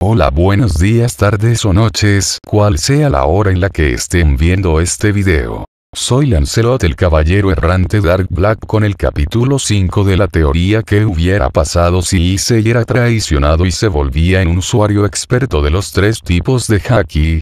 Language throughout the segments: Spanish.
Hola buenos días, tardes o noches, cual sea la hora en la que estén viendo este video. Soy Lancelot el caballero errante Dark Black con el capítulo 5 de la teoría que hubiera pasado si Issei era traicionado y se volvía en un usuario experto de los tres tipos de haki.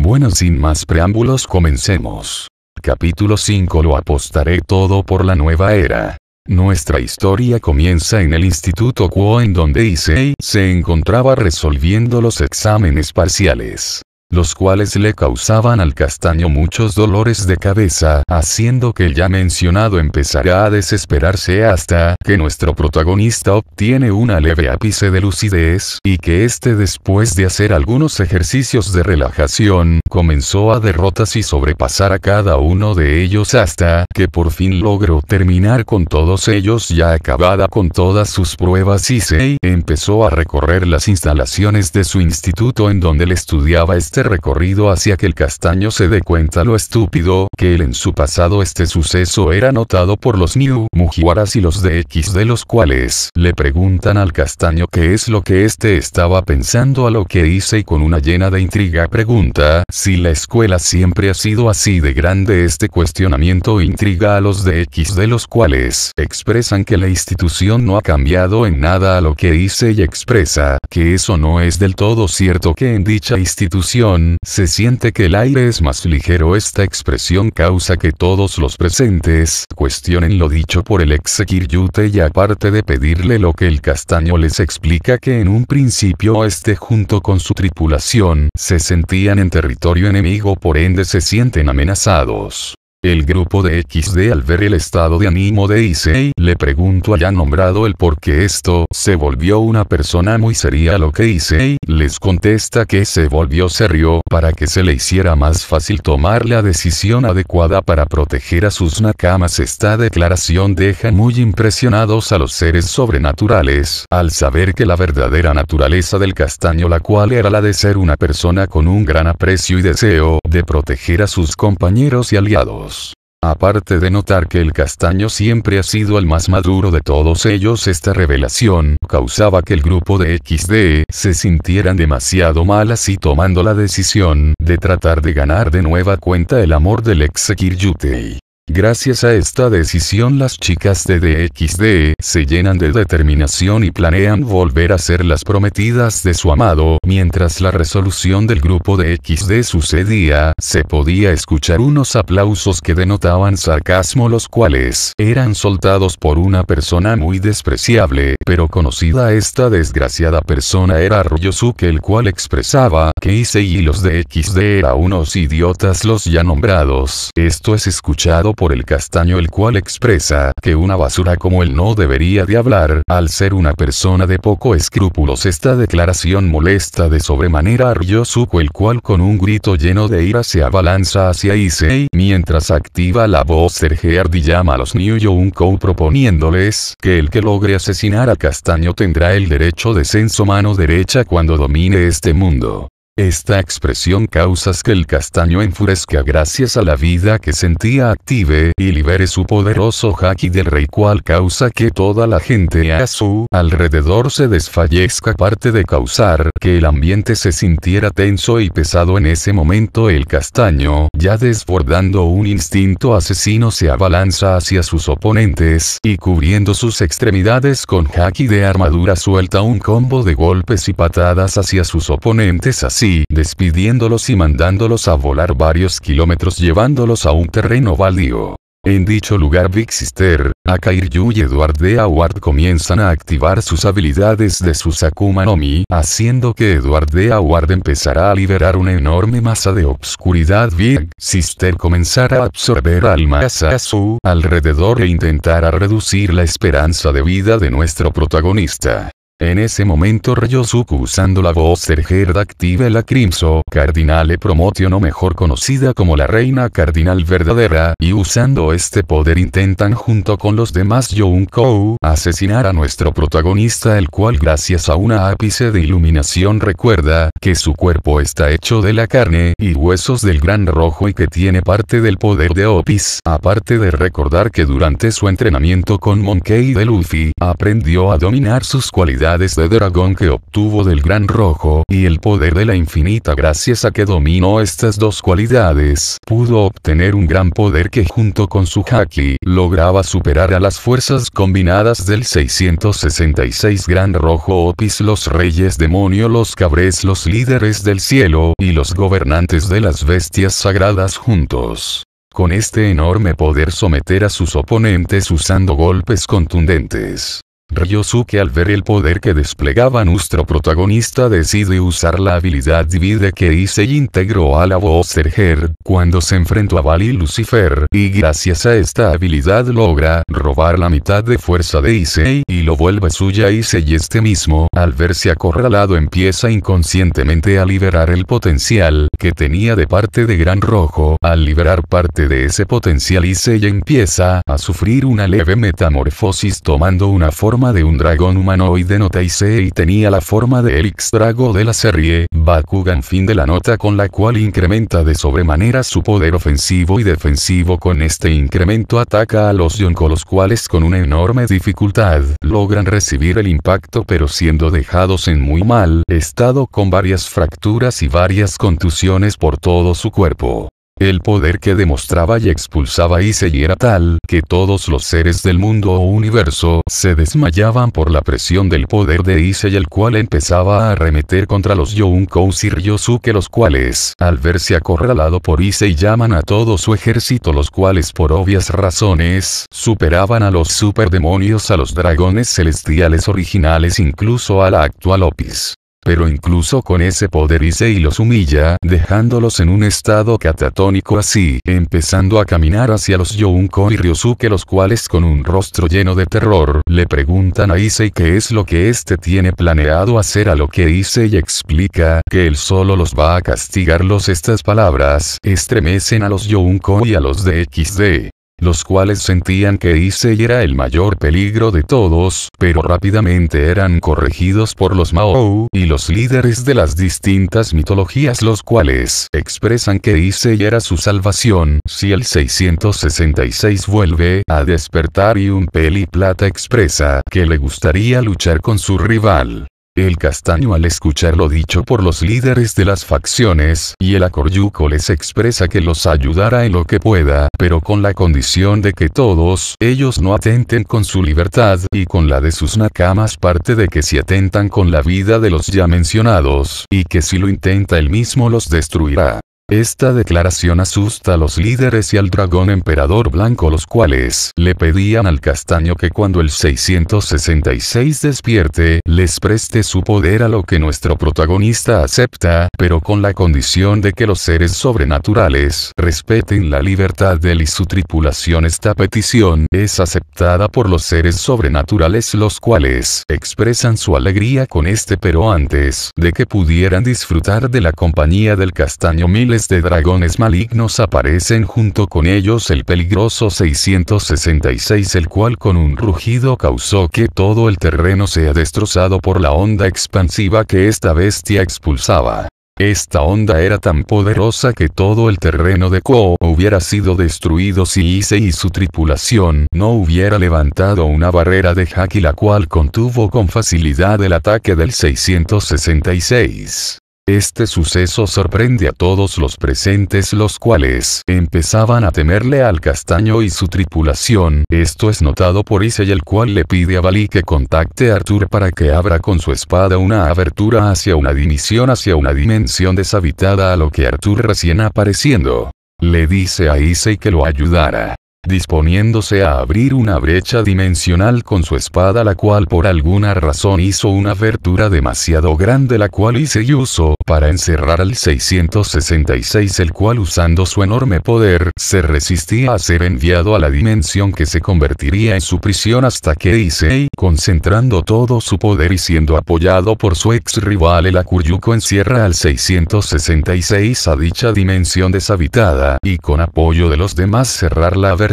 Bueno sin más preámbulos comencemos. Capítulo 5 Lo apostaré todo por la nueva era. Nuestra historia comienza en el Instituto Kuo en donde Issei se encontraba resolviendo los exámenes parciales los cuales le causaban al castaño muchos dolores de cabeza, haciendo que el ya mencionado empezara a desesperarse hasta que nuestro protagonista obtiene una leve ápice de lucidez, y que este después de hacer algunos ejercicios de relajación, comenzó a derrotas y sobrepasar a cada uno de ellos hasta que por fin logró terminar con todos ellos ya acabada con todas sus pruebas y se empezó a recorrer las instalaciones de su instituto en donde él estudiaba este este recorrido hacia que el castaño se dé cuenta lo estúpido que él en su pasado este suceso era notado por los New Mujiwaras y los de x de los cuales le preguntan al castaño qué es lo que este estaba pensando a lo que hice y con una llena de intriga pregunta si la escuela siempre ha sido así de grande este cuestionamiento e intriga a los de x de los cuales expresan que la institución no ha cambiado en nada a lo que hice y expresa que eso no es del todo cierto que en dicha institución se siente que el aire es más ligero. Esta expresión causa que todos los presentes cuestionen lo dicho por el ex Kiryute y aparte de pedirle lo que el castaño les explica que en un principio este junto con su tripulación se sentían en territorio enemigo por ende se sienten amenazados. El grupo de XD al ver el estado de ánimo de Issei le pregunto a ya nombrado el por qué esto se volvió una persona muy seria lo que Issei les contesta que se volvió serio para que se le hiciera más fácil tomar la decisión adecuada para proteger a sus nakamas esta declaración deja muy impresionados a los seres sobrenaturales al saber que la verdadera naturaleza del castaño la cual era la de ser una persona con un gran aprecio y deseo de proteger a sus compañeros y aliados. Aparte de notar que el castaño siempre ha sido el más maduro de todos ellos, esta revelación causaba que el grupo de XD se sintieran demasiado mal y tomando la decisión de tratar de ganar de nueva cuenta el amor del ex Kiryutei. Gracias a esta decisión las chicas de DXD se llenan de determinación y planean volver a ser las prometidas de su amado. Mientras la resolución del grupo de XD sucedía, se podía escuchar unos aplausos que denotaban sarcasmo los cuales eran soltados por una persona muy despreciable, pero conocida esta desgraciada persona era Ryosuke el cual expresaba que Issei y los de XD eran unos idiotas los ya nombrados. Esto es escuchado por el castaño el cual expresa que una basura como él no debería de hablar, al ser una persona de poco escrúpulos esta declaración molesta de sobremanera a Ryosuko el cual con un grito lleno de ira se abalanza hacia Issei, mientras activa la voz Sergei y llama a los New Yonkou proponiéndoles que el que logre asesinar a Castaño tendrá el derecho de censo mano derecha cuando domine este mundo. Esta expresión causas que el castaño enfurezca gracias a la vida que sentía active y libere su poderoso haki del rey cual causa que toda la gente a su alrededor se desfallezca aparte de causar que el ambiente se sintiera tenso y pesado en ese momento el castaño, ya desbordando un instinto asesino se abalanza hacia sus oponentes y cubriendo sus extremidades con haki de armadura suelta un combo de golpes y patadas hacia sus oponentes así despidiéndolos y mandándolos a volar varios kilómetros llevándolos a un terreno baldío. En dicho lugar Big Sister, Akairyu y Edward de Award comienzan a activar sus habilidades de su Akuma no Mi, haciendo que Edward de Award empezará a liberar una enorme masa de obscuridad Big Sister comenzará a absorber alma a su alrededor e intentará reducir la esperanza de vida de nuestro protagonista. En ese momento Ryosuke usando la voz Herda activa la Crimson Cardinale Promotion o mejor conocida como la Reina Cardinal Verdadera y usando este poder intentan junto con los demás Yonkou asesinar a nuestro protagonista el cual gracias a una ápice de iluminación recuerda que su cuerpo está hecho de la carne y huesos del gran rojo y que tiene parte del poder de Opis. Aparte de recordar que durante su entrenamiento con Monkey de Luffy aprendió a dominar sus cualidades de dragón que obtuvo del Gran Rojo y el poder de la infinita gracias a que dominó estas dos cualidades, pudo obtener un gran poder que junto con su haki lograba superar a las fuerzas combinadas del 666 Gran Rojo opis los Reyes Demonio los Cabres los líderes del cielo y los gobernantes de las bestias sagradas juntos con este enorme poder someter a sus oponentes usando golpes contundentes. Ryosuke al ver el poder que desplegaba nuestro protagonista decide usar la habilidad divide que hice integró a la Voz serger cuando se enfrentó a Bali Lucifer, y gracias a esta habilidad logra robar la mitad de fuerza de Issei y lo vuelve suya Issei este mismo, al verse acorralado empieza inconscientemente a liberar el potencial que tenía de parte de Gran Rojo, al liberar parte de ese potencial Issei empieza a sufrir una leve metamorfosis tomando una forma de un dragón humanoide nota y tenía la forma de Elix Drago de la serie Bakugan fin de la nota con la cual incrementa de sobremanera su poder ofensivo y defensivo con este incremento ataca a los Yonko los cuales con una enorme dificultad logran recibir el impacto pero siendo dejados en muy mal estado con varias fracturas y varias contusiones por todo su cuerpo. El poder que demostraba y expulsaba y era tal que todos los seres del mundo o universo se desmayaban por la presión del poder de Issei el cual empezaba a arremeter contra los Younkous y Ryosuke los cuales, al verse acorralado por Issei llaman a todo su ejército los cuales por obvias razones, superaban a los superdemonios a los dragones celestiales originales incluso a la actual Opis pero incluso con ese poder Issei y los humilla, dejándolos en un estado catatónico así, empezando a caminar hacia los Yonko y Ryosuke los cuales con un rostro lleno de terror, le preguntan a Issei qué es lo que este tiene planeado hacer a lo que Issei explica, que él solo los va a castigarlos estas palabras, estremecen a los Yonko y a los de XD los cuales sentían que Issei era el mayor peligro de todos, pero rápidamente eran corregidos por los Mao y los líderes de las distintas mitologías los cuales expresan que Issei era su salvación si el 666 vuelve a despertar y un peli plata expresa que le gustaría luchar con su rival. El castaño al escuchar lo dicho por los líderes de las facciones y el acoryuco les expresa que los ayudará en lo que pueda, pero con la condición de que todos ellos no atenten con su libertad y con la de sus nakamas parte de que si atentan con la vida de los ya mencionados y que si lo intenta él mismo los destruirá. Esta declaración asusta a los líderes y al dragón emperador blanco los cuales le pedían al castaño que cuando el 666 despierte, les preste su poder a lo que nuestro protagonista acepta, pero con la condición de que los seres sobrenaturales respeten la libertad de él y su tripulación. Esta petición es aceptada por los seres sobrenaturales los cuales expresan su alegría con este pero antes de que pudieran disfrutar de la compañía del castaño miles de dragones malignos aparecen junto con ellos el peligroso 666 el cual con un rugido causó que todo el terreno sea destrozado por la onda expansiva que esta bestia expulsaba. Esta onda era tan poderosa que todo el terreno de Ko hubiera sido destruido si Ise y su tripulación no hubiera levantado una barrera de Haki la cual contuvo con facilidad el ataque del 666. Este suceso sorprende a todos los presentes los cuales empezaban a temerle al castaño y su tripulación. Esto es notado por Issei el cual le pide a Bali que contacte a Arthur para que abra con su espada una abertura hacia una dimisión hacia una dimensión deshabitada a lo que Arthur recién apareciendo. Le dice a Issei que lo ayudara disponiéndose a abrir una brecha dimensional con su espada la cual por alguna razón hizo una abertura demasiado grande la cual hice usó para encerrar al 666 el cual usando su enorme poder se resistía a ser enviado a la dimensión que se convertiría en su prisión hasta que Issei concentrando todo su poder y siendo apoyado por su ex rival el Akuyuko encierra al 666 a dicha dimensión deshabitada y con apoyo de los demás cerrar la abertura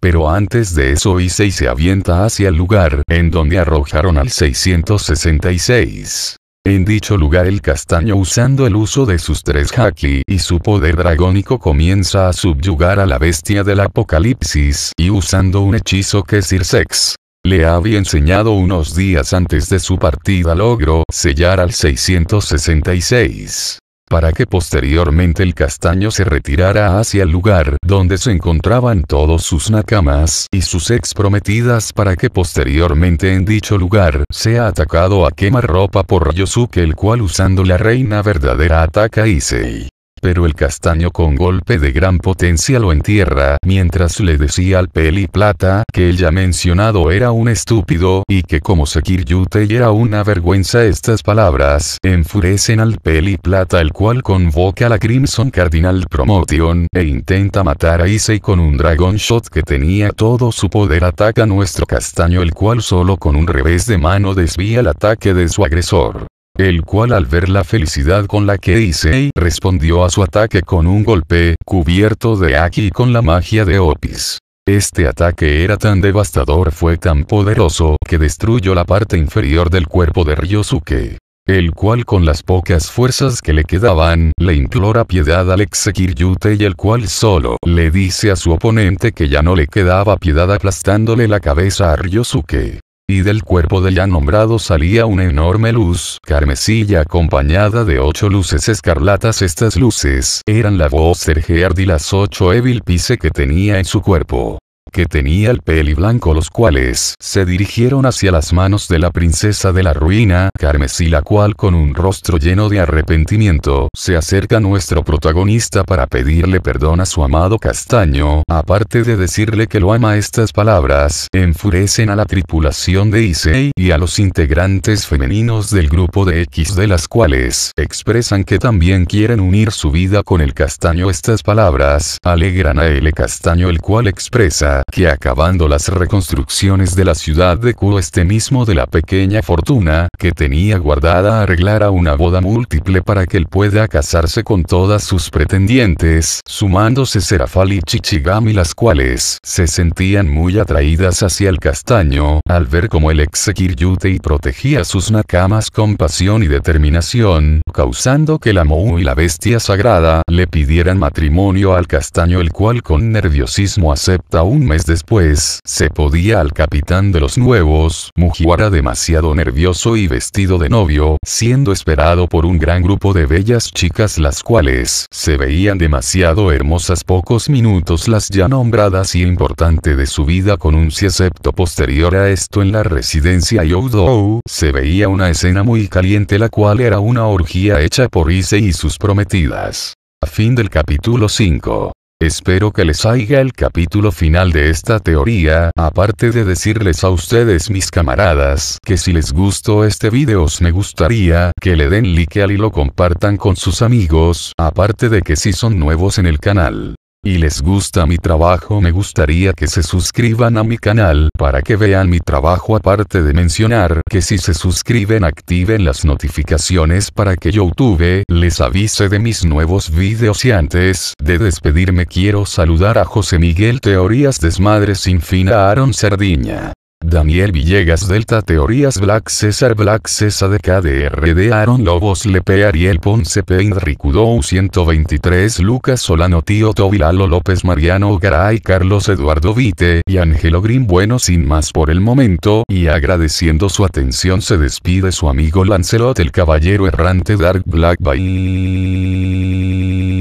pero antes de eso Issei se avienta hacia el lugar en donde arrojaron al 666. En dicho lugar el castaño usando el uso de sus tres haki y su poder dragónico comienza a subyugar a la bestia del apocalipsis y usando un hechizo que Sex le había enseñado unos días antes de su partida logró sellar al 666 para que posteriormente el castaño se retirara hacia el lugar donde se encontraban todos sus nakamas y sus ex prometidas para que posteriormente en dicho lugar sea atacado a ropa por Yosuke el cual usando la reina verdadera ataca a Issei pero el castaño con golpe de gran potencia lo entierra mientras le decía al peli plata que el ya mencionado era un estúpido y que como yute era una vergüenza estas palabras enfurecen al peli plata el cual convoca a la Crimson Cardinal Promotion e intenta matar a Issei con un Dragon Shot que tenía todo su poder ataca nuestro castaño el cual solo con un revés de mano desvía el ataque de su agresor el cual al ver la felicidad con la que Issei respondió a su ataque con un golpe, cubierto de Aki con la magia de Opis. Este ataque era tan devastador fue tan poderoso que destruyó la parte inferior del cuerpo de Ryosuke. El cual con las pocas fuerzas que le quedaban, le implora piedad al Exekiryute y el cual solo le dice a su oponente que ya no le quedaba piedad aplastándole la cabeza a Ryosuke y del cuerpo del ya nombrado salía una enorme luz carmesilla acompañada de ocho luces escarlatas. Estas luces eran la voz tergeard y las ocho evil pice que tenía en su cuerpo que tenía el peli blanco los cuales se dirigieron hacia las manos de la princesa de la ruina carmesí la cual con un rostro lleno de arrepentimiento se acerca a nuestro protagonista para pedirle perdón a su amado castaño, aparte de decirle que lo ama estas palabras, enfurecen a la tripulación de Isei y a los integrantes femeninos del grupo de X de las cuales expresan que también quieren unir su vida con el castaño estas palabras, alegran a L castaño el cual expresa que acabando las reconstrucciones de la ciudad de Kuro este mismo de la pequeña fortuna que tenía guardada arreglara una boda múltiple para que él pueda casarse con todas sus pretendientes, sumándose Serafal y Chichigami las cuales se sentían muy atraídas hacia el castaño, al ver como el ex y protegía sus nakamas con pasión y determinación, causando que la Mou y la bestia sagrada le pidieran matrimonio al castaño el cual con nerviosismo acepta un mes después, se podía al capitán de los nuevos, Mujiwara demasiado nervioso y vestido de novio, siendo esperado por un gran grupo de bellas chicas las cuales se veían demasiado hermosas pocos minutos las ya nombradas y importante de su vida con un acepto posterior a esto en la residencia Youdou, se veía una escena muy caliente la cual era una orgía hecha por Ise y sus prometidas. A fin del capítulo 5. Espero que les haya el capítulo final de esta teoría, aparte de decirles a ustedes mis camaradas que si les gustó este video os me gustaría que le den like al y lo compartan con sus amigos, aparte de que si son nuevos en el canal y les gusta mi trabajo me gustaría que se suscriban a mi canal para que vean mi trabajo aparte de mencionar que si se suscriben activen las notificaciones para que YouTube les avise de mis nuevos videos y antes de despedirme quiero saludar a José Miguel Teorías desmadres Sin Fin Aaron Sardiña. Daniel Villegas Delta Teorías Black César Black César de de Aaron Lobos Lepe Ariel Ponce Pein Ricudou 123 Lucas Solano Tío Tobilalo López Mariano Garay Carlos Eduardo Vite y Ángelo Green Bueno sin más por el momento y agradeciendo su atención se despide su amigo Lancelot el Caballero Errante Dark Black by